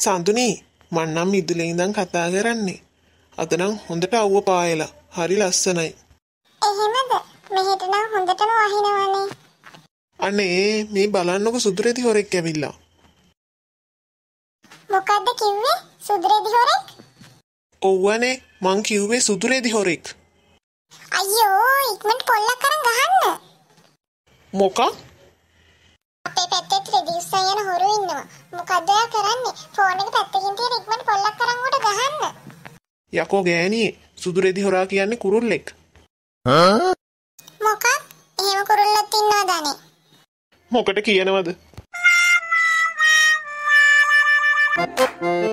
සඳුනේ මන්නම් ඉදුලේ ඉඳන් කතා කරන්නේ. අදනම් හොඳට අවුව පායලා. හරි ලස්සනයි. එහෙමද? මෙහෙට නම් හොඳටම වහිනවනේ. අනේ මේ බලන්නකො සුදුරේදි හොරෙක් ඇවිල්ලා. මොකද්ද කිව්වේ? සුදුරේදි හොරෙක්? ඔව්වනේ මං කිව්වේ සුදුරේදි හොරෙක්. අයියෝ ඉක්මනට පොල්ලක් අරන් ගහන්න. මොකක්? මොකද්ද කරන්නේ? ෆෝන් එක පැත්තකින් තියලා ඉක්මනට පොල්ලක් කරන් උඩ ගහන්න. යකෝ ගෑණී සුදු රෙදි හොරා කියන්නේ කුරුල්ලෙක්. මොකක්? එහෙම කුරුල්ලෙක් ඉන්නවද අනේ? මොකට කියනවද? Thank you.